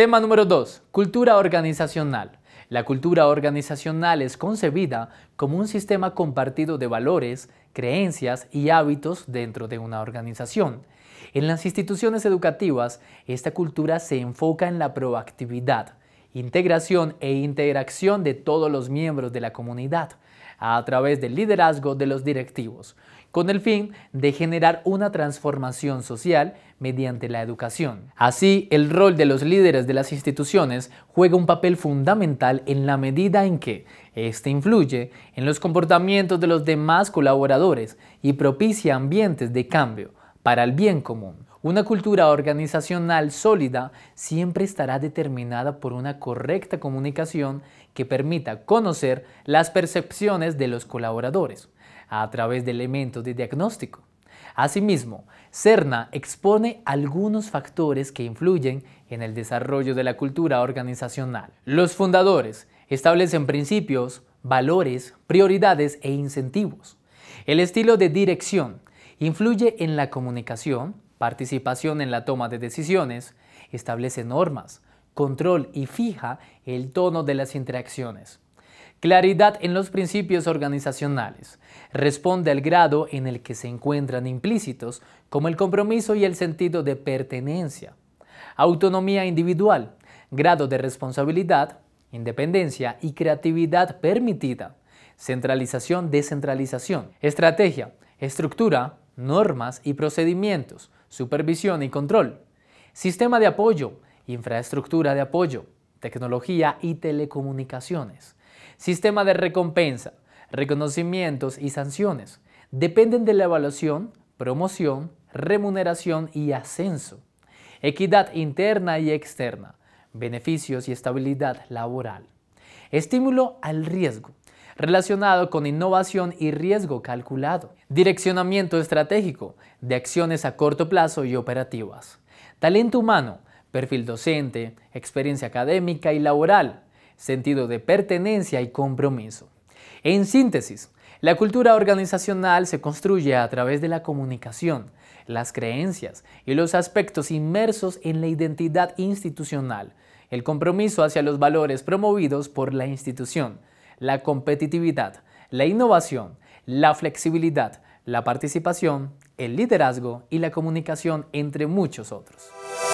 Tema número 2. Cultura organizacional. La cultura organizacional es concebida como un sistema compartido de valores, creencias y hábitos dentro de una organización. En las instituciones educativas, esta cultura se enfoca en la proactividad, integración e interacción de todos los miembros de la comunidad a través del liderazgo de los directivos, con el fin de generar una transformación social mediante la educación. Así, el rol de los líderes de las instituciones juega un papel fundamental en la medida en que este influye en los comportamientos de los demás colaboradores y propicia ambientes de cambio para el bien común. Una cultura organizacional sólida siempre estará determinada por una correcta comunicación que permita conocer las percepciones de los colaboradores a través de elementos de diagnóstico. Asimismo, Cerna expone algunos factores que influyen en el desarrollo de la cultura organizacional. Los fundadores establecen principios, valores, prioridades e incentivos. El estilo de dirección influye en la comunicación, participación en la toma de decisiones, establece normas, control y fija el tono de las interacciones. Claridad en los principios organizacionales. Responde al grado en el que se encuentran implícitos, como el compromiso y el sentido de pertenencia. Autonomía individual, grado de responsabilidad, independencia y creatividad permitida. Centralización, descentralización. Estrategia, estructura, normas y procedimientos supervisión y control, sistema de apoyo, infraestructura de apoyo, tecnología y telecomunicaciones, sistema de recompensa, reconocimientos y sanciones. Dependen de la evaluación, promoción, remuneración y ascenso, equidad interna y externa, beneficios y estabilidad laboral, estímulo al riesgo, relacionado con innovación y riesgo calculado, direccionamiento estratégico de acciones a corto plazo y operativas, talento humano, perfil docente, experiencia académica y laboral, sentido de pertenencia y compromiso. En síntesis, la cultura organizacional se construye a través de la comunicación, las creencias y los aspectos inmersos en la identidad institucional, el compromiso hacia los valores promovidos por la institución, la competitividad, la innovación, la flexibilidad, la participación, el liderazgo y la comunicación, entre muchos otros.